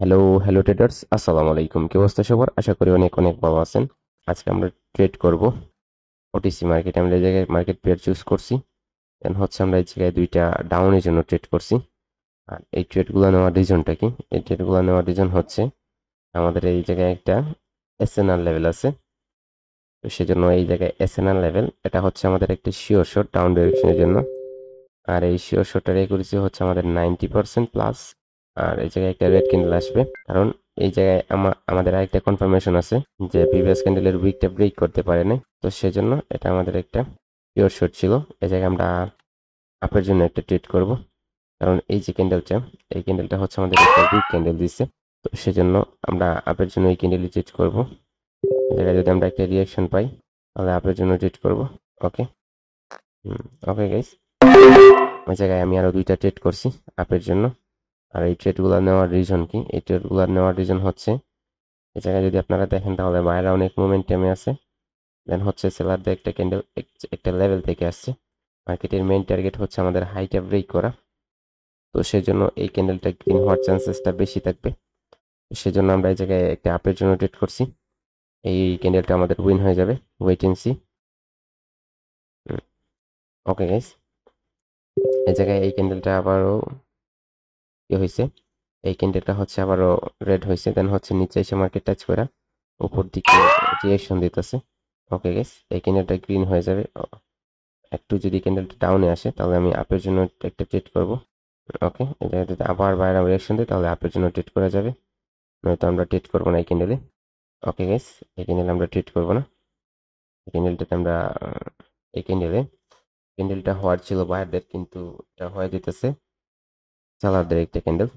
hello hello traders আসসালামু আলাইকুম কি অবস্থা সবার আশা করি অনেক অনেক ভালো আছেন আজকে আমরা ট্রেড করব ওটিসি মার্কেট আমরা এই জায়গায় মার্কেট পেয়ার চুজ করছি দেন হচ্ছে আমরা এই জায়গায় দুইটা ডাউনের জন্য ট্রেড করছি আর এই ট্রেডগুলো নেওয়ার রিজনটা কি এই ট্রেডগুলো নেওয়ার রিজন হচ্ছে আমাদের এই জায়গায় একটা এসএনআর লেভেল আছে তো সেজন্য এই জায়গায় এসএনআর লেভেল এটা হচ্ছে আমাদের একটি শিওর শট ডাউন ডিরেকশনের জন্য আর এই শিওর শটটা করেছি হচ্ছে আমাদের নাইনটি পার্সেন্ট প্লাস আর এই জায়গায় একটা রেড ক্যান্ডেল আসবে কারণ এই জায়গায় আমাদের আরেকটা কনফার্মেশন আছে যে প্রিভিয়াস ক্যান্ডেলের উইকটা ব্রেক করতে পারে তো সেজন্য এটা আমাদের একটা পিওর শট ছিল এই জায়গায় আমরা আপের জন্য একটা ট্রিট করব কারণ এই যে ক্যান্ডেলটা এই ক্যান্ডেলটা হচ্ছে আমাদের একটা উইক ক্যান্ডেল দিচ্ছে তো সেজন্য আমরা আপের জন্য এই ক্যান্ডেলই ট্রিট করব জায়গায় যদি আমরা একটা রিয়াকশন পাই তাহলে আপের জন্য ট্রিট করব ওকে ওকে গাইস ওই জায়গায় আমি আরও দুইটা ট্রেড করছি আপের জন্য আর এই ট্রেডগুলো নেওয়ার রিজন কি এই ট্রেডগুলো নেওয়ার রিজন হচ্ছে এই জায়গায় যদি আপনারা দেখেন তাহলে বাইরে অনেক মোমেন্টামে আছে দেন হচ্ছে সেলারদের একটা ক্যান্ডেল একটা লেভেল থেকে আসছে মার্কেটের মেন টার্গেট হচ্ছে আমাদের হাইটা ব্রেক করা তো সেই জন্য এই ক্যান্ডেলটা গ্রিন হওয়ার চান্সেসটা বেশি থাকবে সেজন্য আমরা এই জায়গায় একটা আপের জন্য ট্রেড করছি এই ক্যান্ডেলটা আমাদের উইন হয়ে যাবে wait and see okay guys এই জায়গায় এই ক্যান্ডেলটা আবারও কি হয়েছে এই ক্যান্ডেলটা হচ্ছে আবারও রেড হয়েছে দেন হচ্ছে নিচে এসে মার্কেট টাচ করে উপর দিকে রিয়েকশন দিতেছে ওকে গেস এই ক্যান্ডেলটা গ্রিন হয়ে যাবে একটু যদি ক্যান্ডেলটা ডাউনে আসে তাহলে আমি আপের জন্য একটা ট্রেড করব ওকে এটা যদি আবার বাইরে রিয়েকশন দিই তাহলে আপের জন্য ট্রেড করা যাবে নয়তো আমরা ট্রেড করবো না এই ক্যান্ডেলে ওকে গেস এই ক্যান্ডেল আমরা ট্রেড করবো না এই ক্যান্ডেলটাতে আমরা এই ক্যান্ডেলে ক্যান্ডেলটা হওয়ার ছিল বাইরদের কিন্তু এটা হয়ে যেতেছে সেলারদের একটা ক্যান্ডেল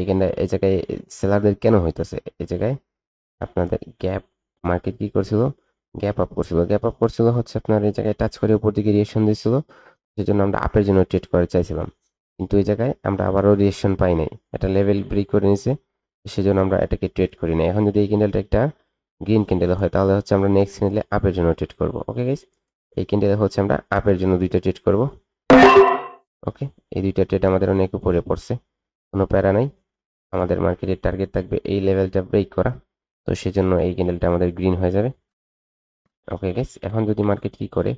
এইখানে এই জায়গায় সেলারদের কেন হইতেছে এই জায়গায় আপনাদের গ্যাপ মার্কেট কি করছিল গ্যাপ আপ করছিল গ্যাপ আপ করছিল হচ্ছে আপনার এই জায়গায় টাচ করে উপর দিকে রিয়েকশন দিয়েছিল সেজন্য আমরা আপের জন্য ট্রেড করতে চাইছিলাম কিন্তু এই জায়গায় আমরা আবারও রিয়েকশন পাই নাই এটা লেভেল ব্রেক করে নিয়েছে সেজন্য আমরা এটাকে ট্রেড করি না এখন যদি এই ক্যান্ডেলটা একটা গ্রিন ক্যান্ডেল হয় তাহলে হচ্ছে আমরা নেক্সট ক্যান্ডেলে আপের জন্য ট্রেড করব ওকে গাইস এই ক্যান্ডেলে হচ্ছে আমরা আপের জন্য দুইটা ট্রেড করবো ওকে এই দুইটা ট্রেড আমাদের অনেক উপরে পড়ছে কোনো প্যারা নাই আমাদের মার্কেটের টার্গেট থাকবে এই লেভেলটা ব্রেক করা তো সেজন্য এই ক্যান্ডেলটা আমাদের গ্রিন হয়ে যাবে ওকে গেস এখন যদি মার্কেট কি করে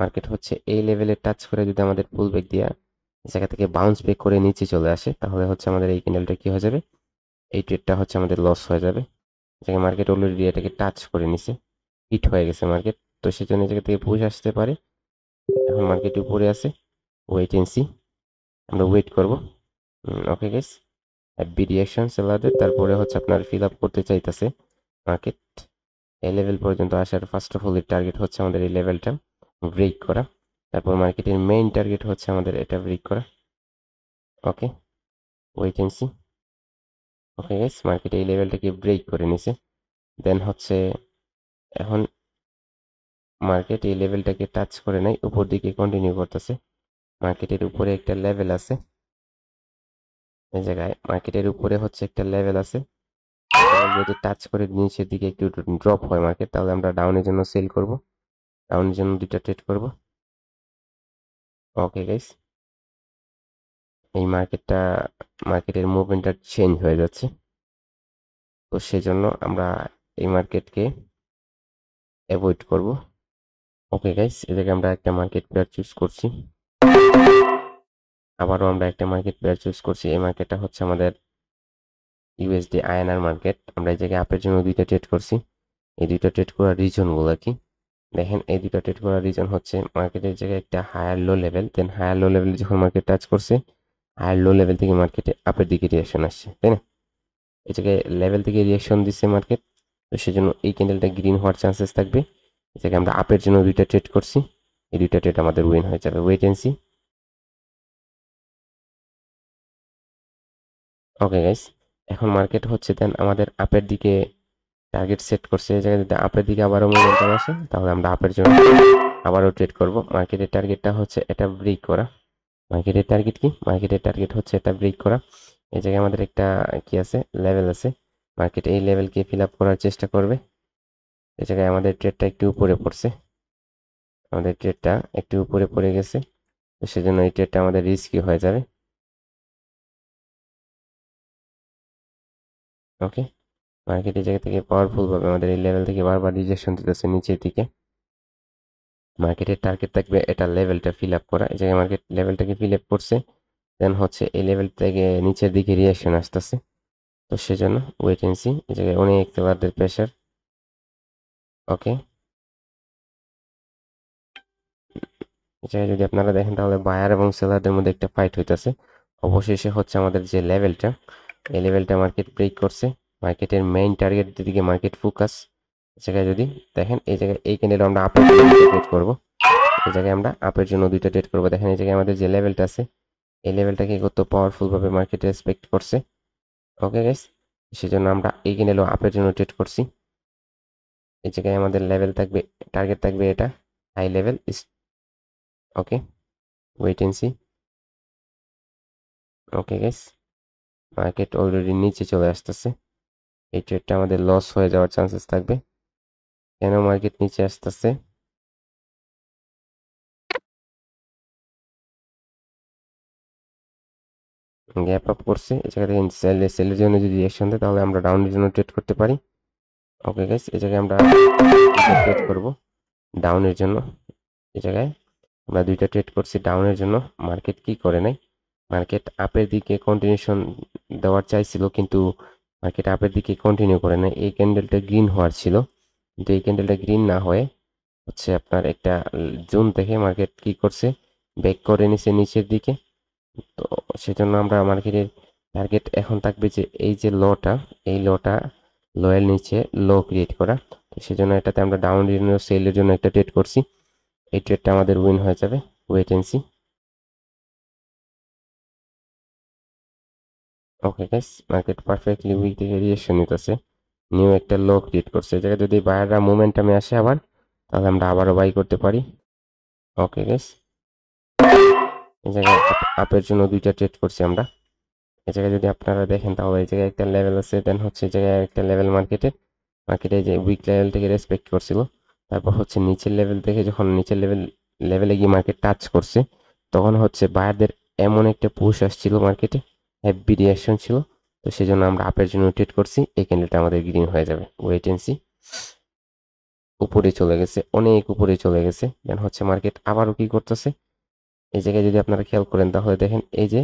মার্কেট হচ্ছে এই লেভেলে টাচ করে যদি আমাদের পুল ব্যাক দেওয়া জায়গা থেকে বাউন্স ব্যাক করে নিচে চলে আসে তাহলে হচ্ছে আমাদের এই ক্যান্ডেলটা কি হয়ে যাবে এই ট্রেডটা হচ্ছে আমাদের লস হয়ে যাবে যাকে মার্কেট অলরেডি এটাকে টাচ করে নিছে হিট হয়ে গেছে মার্কেট তো সেজন্য জায়গা থেকে পুষ আসতে পারে এখন মার্কেট উপরে আছে ওয়েট এন্ড আমরা ওয়েট করব ওকে গেস বি রিয়াকশন সেলারে তারপরে হচ্ছে আপনার ফিল আপ করতে চাইতেছে মার্কেট এই লেভেল পর্যন্ত আসার ফার্স্ট অফ অল এর টার্গেট হচ্ছে আমাদের এই লেভেলটা ব্রেক করা তারপর মার্কেটের মেইন টার্গেট হচ্ছে আমাদের এটা ব্রেক করা okay wait and see okay guys market এই লেভেলটাকে ব্রেক করে নিছে দেন হচ্ছে এখন মার্কেট এই লেভেলটাকে টাচ করে নাই উপর দিকে কন্টিনিউ করতেছে মার্কেটের উপরে একটা লেভেল আছে এই জায়গায় মার্কেটের উপরে হচ্ছে একটা লেভেল আছে যদি টাচ করে নিচের দিকে একটু ড্রপ হয় মার্কেট তাহলে আমরা ডাউনের জন্য সেল করব ডাউনের জন্য দুইটা ট্রেড করব ওকে গাইস এই মার্কেটটা মার্কেটের মুভমেন্টটা চেঞ্জ হয়ে যাচ্ছে তো সেজন্য আমরা এই মার্কেটকে অ্যাভয়েড করব ওকে গাইস এদিকে আমরা একটা মার্কেট প্লেয়ার চুজ করছি আবারও আমরা একটা মার্কেট পেয়ার চুজ করছি এই মার্কেটটা হচ্ছে আমাদের ইউএসডি আয়নার মার্কেট আমরা এই জায়গায় আপের জন্য দুইটা ট্রেড করছি এই দুইটা ট্রেড করার রিজনগুলো কি দেখেন এই দুটো ট্রেড করার রিজন হচ্ছে মার্কেটের জায়গায় একটা higher low level then higher low level যখন মার্কেট টাচ করছে হায়ার লো লেভেল থেকে মার্কেটে আপের দিকে রিয়াকশন আসছে তাই না এই জায়গায় লেভেল থেকে রিয়াকশন দিচ্ছে মার্কেট তো সেজন্য এই ক্যান্ডেলটা গ্রিন হওয়ার চান্সেস থাকবে এই জায়গায় আমরা আপের জন্য দুইটা ট্রেড করছি এই দুইটা ট্রেড আমাদের উইন হয়ে যাবে ওয়েট ওকে গাইস এখন মার্কেট হচ্ছে দেন আমাদের আপের দিকে টার্গেট সেট করছে যদি আপের দিকে আবারও মোমেন্টাম আসে তাহলে আমরা আপের জন্য আবারও ট্রেড করব মার্কেটের টার্গেটটা হচ্ছে এটা ব্রেক করা মার্কেটের টার্গেট কি মার্কেটের টার্গেট হচ্ছে এটা ব্রেক করা এই জায়গায় আমাদের একটা কি আছে লেভেল আছে মার্কেট এই লেভেলকে ফিল আপ করার চেষ্টা করবে এই জায়গায় আমাদের ট্রেডটা একটু উপরে পড়ছে আমাদের ট্রেডটা একটু উপরে পড়ে গেছে তো সেজন্য এই ট্রেডটা আমাদের রিস্কি হয়ে যাবে ওকে মার্কেট জায়গা থেকে পাওয়ারফুলভাবে আমাদের এই লেভেল থেকে বারবার রিজেকশন দিতেছে নিচের দিকে মার্কেটের টার্গেট থাকবে এটা লেভেলটা ফিল আপ করা এই জায়গায় মার্কেট লেভেলটাকে ফিল আপ করছে দেন হচ্ছে এই লেভেল থেকে নিচের দিকে রিয়াকশন আসতেছে তো সেজন্য ওয়েট এই জায়গায় অনেক প্রেশার ওকে এছাড়া যদি আপনারা দেখেন তাহলে বায়ার এবং সেলারদের মধ্যে একটা ফাইট হইতেছে অবশেষে হচ্ছে আমাদের যে লেভেলটা এই লেভেলটা মার্কেট ব্রেক করছে মার্কেটের মেইন টার্গেট দিকে মার্কেট ফোকাস জায়গায় যদি দেখেন এই জায়গায় এই ক্যান্ডেল আমরা আপের জন্য করবো এই জায়গায় আমরা আপের জন্য দুইটা ডেট করবো দেখেন এই জায়গায় আমাদের যে লেভেলটা আছে এই লেভেলটাকে কত পাওয়ারফুলভাবে মার্কেট রেসপেক্ট করছে ওকে গাইস সেজন্য আমরা এই ক্যান্ডেলও আপের জন্য ডেট করছি এই জায়গায় আমাদের লেভেল থাকবে টার্গেট থাকবে এটা high level okay wait and see okay guys market already নিচে চলে আসতেছে এই ট্রেডটা আমাদের লস হয়ে যাওয়ার চান্সেস থাকবে কেন মার্কেট নিচে আসতেছে গ্যাপ আপ করছে এই জায়গা থেকে সেলে সেলের জন্য যদি রিয়াকশন দেয় তাহলে আমরা ডাউনের জন্য ট্রেড করতে পারি ওকে গাইস এই জায়গায় আমরা ট্রেড করব ডাউনের জন্য এই জায়গায় আমরা দুইটা ট্রেড করছি ডাউনের জন্য মার্কেট কি করে নাই মার্কেট আপের দিকে কন্টিনিউশন দেওয়ার চাইছিল কিন্তু মার্কেট আপের দিকে কন্টিনিউ করে নাই এই ক্যান্ডেলটা গ্রিন হওয়ার ছিল কিন্তু এই ক্যান্ডেলটা গ্রিন না হয়ে হচ্ছে আপনার একটা জুন থেকে মার্কেট কি করছে ব্যাক করে নিছে নিচের দিকে তো সেজন্য আমরা মার্কেটের টার্গেট এখন থাকবে যে এই যে লটা এই লটা লোয়ের নিচে লো ক্রিয়েট করা তো সেজন্য এটাতে আমরা ডাউন সেলের জন্য একটা ট্রেড করছি এই ট্রেডটা আমাদের উইন হয়ে যাবে wait and see okay guys market perfectly weak থেকে রিয়েকশন নিতেছে নিউ একটা লো ক্রিয়েট করছে এই জায়গায় যদি বায়াররা মোমেন্টামে আসে আবার তাহলে আমরা আবারও বাই করতে পারি ওকে গাইস এই জায়গায় আপের জন্য দুইটা ট্রেড করছি আমরা এই জায়গায় যদি আপনারা দেখেন তাহলে এই জায়গায় একটা লেভেল আছে দেন হচ্ছে এই জায়গায় একটা লেভেল মার্কেটের মার্কেটে যে উইক লেভেল থেকে রেসপেক্ট করছিল তারপর হচ্ছে নিচের লেভেল থেকে যখন নিচের লেভেল লেভেলে গিয়ে মার্কেট টাচ করছে তখন হচ্ছে বায়ারদের এমন একটা পুষ আসছিল মার্কেটে হ্যাপি রিয়াকশন ছিল তো সেই জন্য আমরা আপের জন্য ট্রেড করছি এই ক্যান্ডেলটা আমাদের গ্রিন হয়ে যাবে ওয়েট এন্ড সি উপরে চলে গেছে অনেক উপরে চলে গেছে দেন হচ্ছে মার্কেট আবারও কি করতেছে এই জায়গায় যদি আপনারা খেয়াল করেন তাহলে দেখেন এই যে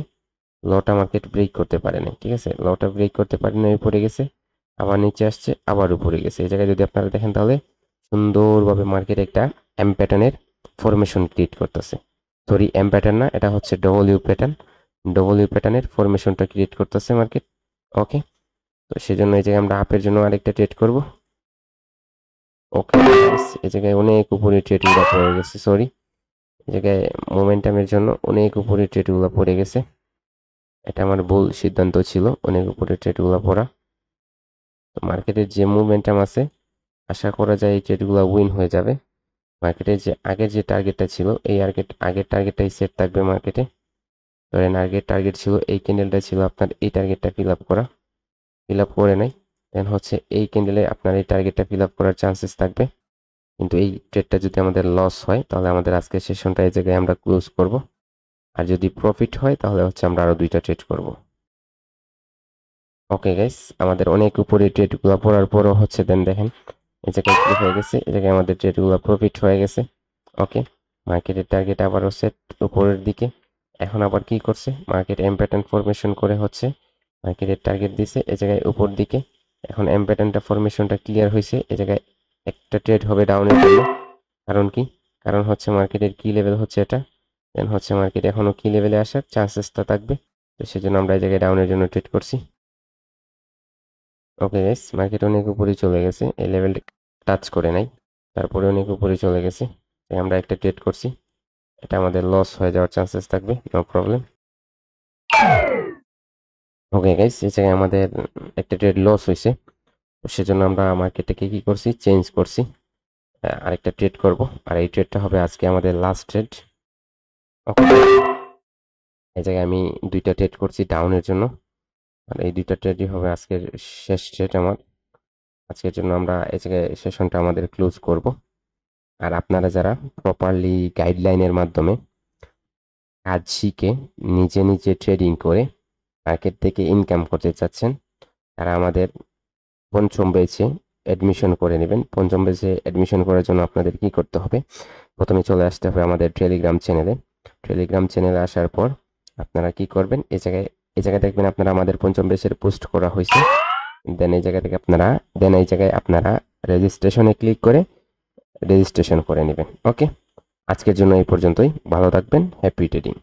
লটা মার্কেট ব্রেক করতে পারে না ঠিক আছে লটা ব্রেক করতে পারে না উপরে গেছে আবার নিচে আসছে আবার উপরে গেছে এই জায়গায় যদি আপনারা দেখেন তাহলে সুন্দরভাবে মার্কেট একটা এম প্যাটার্নের ফরমেশন ক্রিয়েট করতেছে সরি এম প্যাটার্ন না এটা হচ্ছে double U pattern double U প্যাটার্নের ফরমেশনটা ক্রিয়েট করতেছে মার্কেট ওকে তো সেই জন্য এই জায়গায় আমরা আপের জন্য আরেকটা ট্রেড করব ওকে এই জায়গায় অনেক উপরে ট্রেডগুলো পড়ে গেছে সরি এই জায়গায় মোমেন্টামের জন্য অনেক উপরে ট্রেডগুলো পড়ে গেছে এটা আমার ভুল সিদ্ধান্ত ছিল অনেক উপরে ট্রেডগুলো পড়া তো মার্কেটের যে মুভমেন্টাম আছে আশা করা যায় এই ট্রেডগুলো উইন হয়ে যাবে মার্কেটে যে আগে যে টার্গেটটা ছিল এই টার্গেট আগের টার্গেটটাই সেট থাকবে মার্কেটে ধরেন আগের টার্গেট ছিল এই ক্যান্ডেলটা ছিল আপনার এই টার্গেটটা ফিল আপ করা ফিল আপ করে নাই দেন হচ্ছে এই ক্যান্ডেলে আপনার এই টার্গেটটা ফিল আপ করার চান্সেস থাকবে কিন্তু এই ট্রেডটা যদি আমাদের লস হয় তাহলে আমাদের আজকে সেশনটা এই জায়গায় আমরা ক্লোজ করব আর যদি প্রফিট হয় তাহলে হচ্ছে আমরা আরও দুইটা ট্রেড করব ওকে গাইস আমাদের অনেক উপরে ট্রেডগুলো পড়ার পরও হচ্ছে দেন দেখেন এই যে ক্যালকুলেট হয়ে গেছে এই জায়গায় আমাদের ট্রেডগুলো প্রফিট হয়ে গেছে ওকে মার্কেটের টার্গেট আবারও সেট উপরের দিকে এখন আবার কি করছে মার্কেট এম প্যাটার্ন ফরমেশন করে হচ্ছে মার্কেটের টার্গেট দিছে এ জায়গায় উপর দিকে এখন এম প্যাটার্নটা ফরমেশনটা ক্লিয়ার হয়েছে এ জায়গায় একটা ট্রেড হবে ডাউনের জন্য কারণ কি কারণ হচ্ছে মার্কেটের কি লেভেল হচ্ছে এটা দেন হচ্ছে মার্কেট এখনও কি লেভেলে আসার চান্সেসটা থাকবে তো সেজন্য আমরা এই জায়গায় ডাউনের জন্য ট্রেড করছি ওকে গাইস মার্কেট অনেক উপরে চলে গেছে এই লেভেল টাচ করে নাই তারপরে অনেক উপরে চলে গেছে তাই আমরা একটা ট্রেড করছি এটা আমাদের লস হয়ে যাওয়ার চান্সেস থাকবে নো প্রবলেম ওকে গাইস এই জায়গায় আমাদের একটা ট্রেড লস হয়েছে সেজন্য আমরা মার্কেটটাকে কি করছি চেঞ্জ করছি আরেকটা ট্রেড করব আর এই ট্রেডটা হবে আজকে আমাদের লাস্ট ট্রেড এই জায়গায় আমি দুইটা ট্রেড করছি ডাউনের জন্য মানে এই দুইটা ট্রেডই হবে আজকের শেষ ট্রেড আমার আজকের জন্য আমরা এই জায়গায় সেশনটা আমাদের ক্লোজ করব আর আপনারা যারা প্রপারলি গাইডলাইনের মাধ্যমে কাজ শিখে নিজে নিজে ট্রেডিং করে মার্কেট থেকে ইনকাম করতে চাচ্ছেন তারা আমাদের পঞ্চম বেচে অ্যাডমিশন করে নেবেন পঞ্চম বেচে অ্যাডমিশন করার জন্য আপনাদের কি করতে হবে প্রথমে চলে আসতে হবে আমাদের টেলিগ্রাম চ্যানেলে টেলিগ্রাম চ্যানেলে আসার পর আপনারা কি করবেন এ জায়গায় এই জায়গায় দেখবেন আপনারা আমাদের পঞ্চম বেশের পোস্ট করা হয়েছে দেন এই জায়গা থেকে আপনারা দেন এই জায়গায় আপনারা রেজিস্ট্রেশনে ক্লিক করে রেজিস্ট্রেশন করে নেবেন ওকে আজকের জন্য এই পর্যন্তই ভালো থাকবেন হ্যাপি ট্রেডিং